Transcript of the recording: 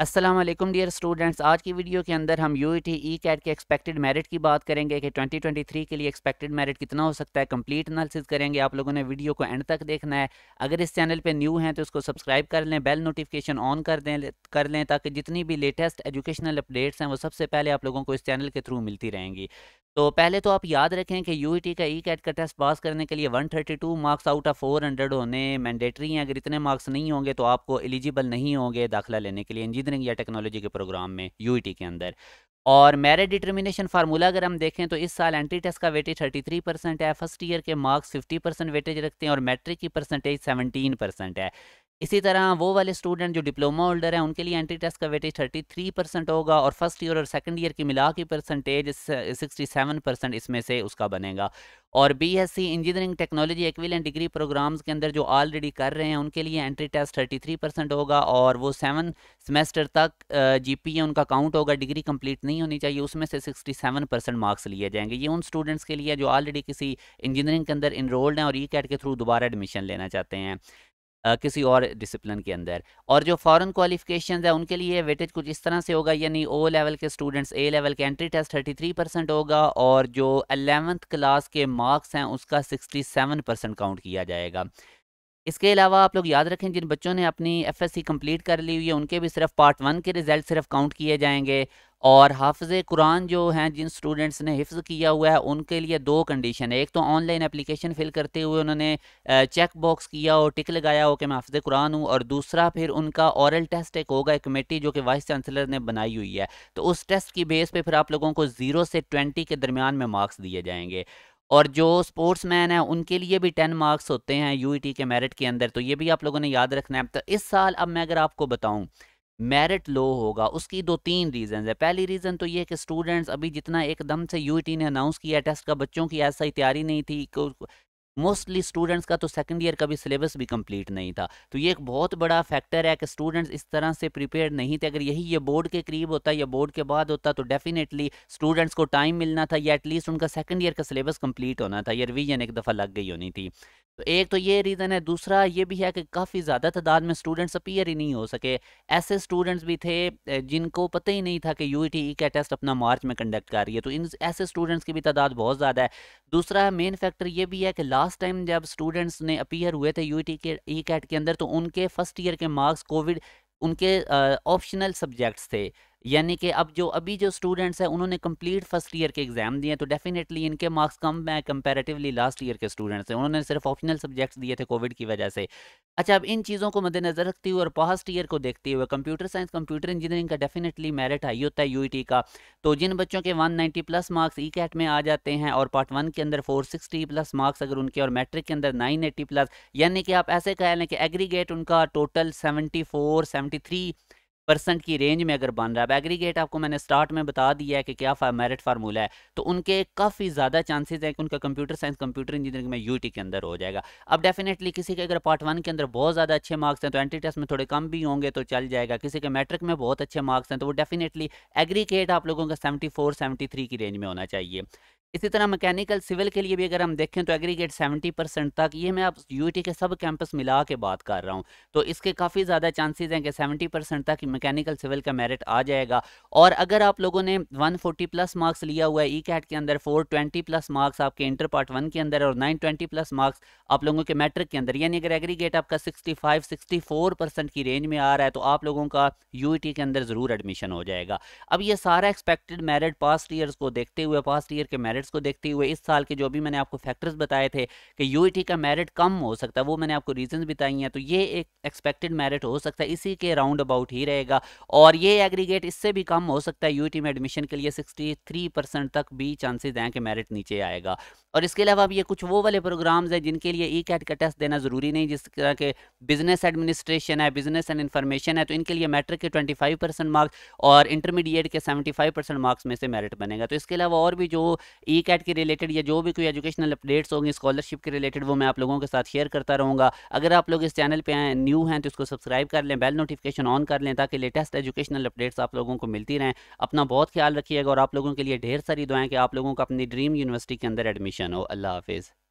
Aslam dear students आज की video के अंदर हम U E T ECAT के एक्सपेक्टेड मेरिट की बात करेंगे कि 2023 के लिए एक्सपेक्टेड मेरिट कितना हो सकता है कंप्लीट एनालिसिस करेंगे आप लोगों ने वीडियो को एंड तक देखना है अगर इस चैनल पे न्यू हैं तो उसको सब्सक्राइब कर लें बेल नोटिफिकेशन ऑन कर दें कर लें ताकि जितनी भी लेटेस्ट एजुकेशनल अपडेट्स हैं वो सबसे पहले आप लोगों को इस चैनल के थ्रू मिलती रहेंगी तो पहले तो आप याद रखें कि यू e का ई कैट का टेस्ट पास करने के लिए 132 मार्क्स आउट ऑफ 400 होने मैंडेटरी हैं अगर इतने मार्क्स नहीं होंगे तो आपको एलिजिबल नहीं होंगे दाखिला लेने के लिए इंजीनियरिंग या टेक्नोलॉजी के प्रोग्राम में यू e के अंदर और मेरिट डिटर्मिनेशन फार्मूला अगर हम देखें तो इस साल एंट्री टेस्ट का वेटेज 33 परसेंट है फर्स्ट ईयर के मार्क्स 50 परसेंट वेटेज रखते हैं और मैट्रिक की परसेंटेज 17 परसेंट है इसी तरह वो वाले स्टूडेंट जो डिप्लोमा होल्डर हैं उनके लिए एंट्री टेस्ट का वेटेज 33 परसेंट होगा और फर्स्ट ईयर और सेकंड ईयर की मिला की परसेंटेज 67 परसेंट इसमें से उसका बनेगा और BSc engineering technology equivalent degree programs के अंदर जो ऑलरेडी कर रहे हैं उनके लिए एंट्री टेस्ट थर्टी परसेंट होगा और वो सेवन सेमेस्टर तक जीपीए उनका काउंट होगा डिग्री कम्प्लीट नहीं होनी चाहिए उसमें से सिक्सटी परसेंट मार्क्स लिए जाएंगे ये उन स्टूडेंट्स के लिए जो ऑलरेडी किसी इंजीनियरिंग के अंदर इनरोल्ड हैं और ई e कैट के थ्रू दोबारा एडमिशन लेना चाहते हैं किसी और डिसिप्लिन के अंदर और जो फॉरेन क्वालिफिकेशन है उनके लिए वेटेज कुछ इस तरह से होगा यानी ओ लेवल के स्टूडेंट्स ए लेवल के एंट्री टेस्ट 33 परसेंट होगा और जो अलेवंथ क्लास के मार्क्स हैं उसका 67 परसेंट काउंट किया जाएगा इसके अलावा आप लोग याद रखें जिन बच्चों ने अपनी एफएससी कंप्लीट कर ली हुई है उनके भी सिर्फ पार्ट वन के रिजल्ट सिर्फ काउंट किए जाएंगे और हाफ़ कुरान जो हैं जिन स्टूडेंट्स ने हिफ्ज़ किया हुआ है उनके लिए दो कंडीशन है एक तो ऑनलाइन एप्लीकेशन फिल करते हुए उन्होंने चेक बॉक्स किया हो टिक लगाया हो कि मैं हाफ़ कुरान हूँ और दूसरा फिर उनका औरल टेस्ट एक होगा एक कमेटी जो कि वाइस चांसलर ने बनाई हुई है तो उस टेस्ट की बेस पर फिर आप लोगों को ज़ीरो से ट्वेंटी के दरमियान में मार्क्स दिए जाएंगे और जो स्पोर्ट्स मैन है उनके लिए भी टेन मार्क्स होते हैं यू के मेरिट के अंदर तो ये भी आप लोगों ने याद रखना है तो इस साल अब मैं अगर आपको बताऊँ मेरिट लो होगा उसकी दो तीन रीज़न है पहली रीज़न तो ये कि स्टूडेंट्स अभी जितना एकदम से यूटी e ने अनाउंस किया टेस्ट का बच्चों की ऐसा ही तैयारी नहीं थी मोस्टली स्टूडेंट्स का तो सेकेंड ईयर का भी सिलेबस भी कंप्लीट नहीं था तो ये एक बहुत बड़ा फैक्टर है कि स्टूडेंट्स इस तरह से प्रिपेयर नहीं थे अगर यही ये बोर्ड के करीब होता या बोर्ड के बाद होता तो डेफिनेटली स्टूडेंट्स को टाइम मिलना था या एटलीस्ट उनका सेकेंड ईयर का सिलेबस कंप्लीट होना था या रिविजन एक दफ़ा लग गई होनी थी तो एक तो ये रीज़न है दूसरा ये भी है कि काफ़ी ज़्यादा तादाद में स्टूडेंट्स अपीयर ही नहीं हो सके ऐसे स्टूडेंट्स भी थे जिनको पता ही नहीं था कि यू ई e e का टेस्ट अपना मार्च में कंडक्ट कर रही है तो इन ऐसे स्टूडेंट्स की भी तादाद बहुत ज़्यादा है दूसरा मेन फैक्टर ये भी है कि लास्ट टाइम जब स्टूडेंट्स ने अपीयर हुए थे यू के ई e कैट के अंदर तो उनके फर्स्ट ईयर के मार्क्स कोविड उनके ऑप्शनल सब्जेक्ट्स थे यानी कि अब जो अभी जो स्टूडेंट्स हैं उन्होंने कंप्लीट फर्स्ट ईयर के एग्जाम दिए तो डेफिनेटली इनके मार्क्स कम हैं कंपैरेटिवली लास्ट ईयर के स्टूडेंट्स हैं उन्होंने सिर्फ ऑप्शनल सब्जेक्ट्स दिए थे कोविड की वजह से अच्छा अब इन चीज़ों को मद्देनजर रखते हुए और पास्ट ईयर को देखते हुए कंप्यूटर साइंस कंप्यूटर इंजीनियरिंग का डेफिनेटली मेरिट हाई होता है यूईटी e का तो जिन बच्चों के 190 प्लस मार्क्स ई कैट में आ जाते हैं और पार्ट वन के अंदर 460 प्लस मार्क्स अगर उनके और मैट्रिक के अंदर 980 प्लस यानी कि आप ऐसे कह लें कि एग्रीगेट उनका टोटल सेवेंटी फोर परसेंट की रेंज में अगर बन रहा है एग्रीगेट आपको मैंने स्टार्ट में बता दिया है कि क्या फा मेरिट फार्मूला है तो उनके काफ़ी ज़्यादा चांसेस हैं कि उनका कंप्यूटर साइंस कंप्यूटर इंजीनियरिंग में यूटी के अंदर हो जाएगा अब डेफिनेटली किसी के अगर पार्ट वन के अंदर बहुत ज़्यादा अच्छे मार्क्स हैं तो एंट्री टेस्ट में थोड़े कम भी होंगे तो चल जाएगा किसी के मैट्रिक में बहुत अच्छे मार्क्स हैं तो वो डेफिनेटली एग्रीगेट आप लोगों का सेवेंटी फोर की रेंज में होना चाहिए इसी तरह मैकेनिकल सिविल के लिए भी अगर हम देखें तो एग्रीगेट 70 परसेंट तक ये मैं आप यू के सब कैंपस मिला के बात कर रहा हूँ तो इसके काफ़ी ज़्यादा चांसेस हैं कि 70 परसेंट तक मैकेनिकल सिविल का मेरिट आ जाएगा और अगर आप लोगों ने 140 प्लस मार्क्स लिया हुआ है ई e कैट के अंदर 420 प्लस मार्क्स आपके इंटर पार्ट वन के अंदर और नाइन प्लस मार्क्स आप लोगों के मैट्रिक के अंदर यानी अगर एग्रीगेट आपका सिक्सटी फाइव परसेंट की रेंज में आ रहा है तो आप लोगों का यू के अंदर ज़रूर एडमिशन हो जाएगा अब ये सारा एक्सपेक्टेड मेरिट पास्ट ईयर को देखते हुए पास्ट ईयर के मेरिट मेरिट्स को देखते हुए इस साल के जो भी मैंने आपको फैक्टर्स बताए थे कि यू e का मेरिट कम हो सकता है वो मैंने आपको रीजन बताई हैं तो ये एक एक्सपेक्टेड मेरिट हो सकता है इसी के राउंड अबाउट ही रहेगा और ये एग्रीगेट इससे भी कम हो सकता है यू e में एडमिशन के लिए सिक्सटी तक भी चांसेज हैं कि मेरिट नीचे आएगा और इसके अलावा अब ये कुछ वो वाले प्रोग्राम्स हैं जिनके लिए ई e कैट का टेस्ट देना ज़रूरी नहीं जिस तरह के बिजनेस एडमिनिस्ट्रेशन है बिजनेस एंड इन्फॉर्मेशन है तो इनके लिए मैट्रिक के 25 परसेंट मार्क्स और इंटरमीडिएट के 75 परसेंट मार्क्स में से मेरिट बनेगा तो इसके अलावा और भी जो ई e कैट के रिलेटेड या जो भी कोई एजुकेशनल अपडेट्स होंगी स्कॉलरशिप के रिलेटेड वो मैं आप लोगों के साथ शेयर करता रहूँगा अगर आप लोग इस चैनल पर न्यू हैं तो इसको सब्सक्राइब कर लें बेल नोटिफिकेशन ऑन कर लें ताकि लेटेस्ट एजुकेशनल अपडेट्स आप लोगों को मिलती रहें अपना बहुत ख्याल रखिएगा और आप लोगों के लिए ढेर सारी दुआएं कि आप लोगों का अपनी ड्रीम यूनिवर्सिटी के अंदर एडमिशन हो अल्लाह हाफिज़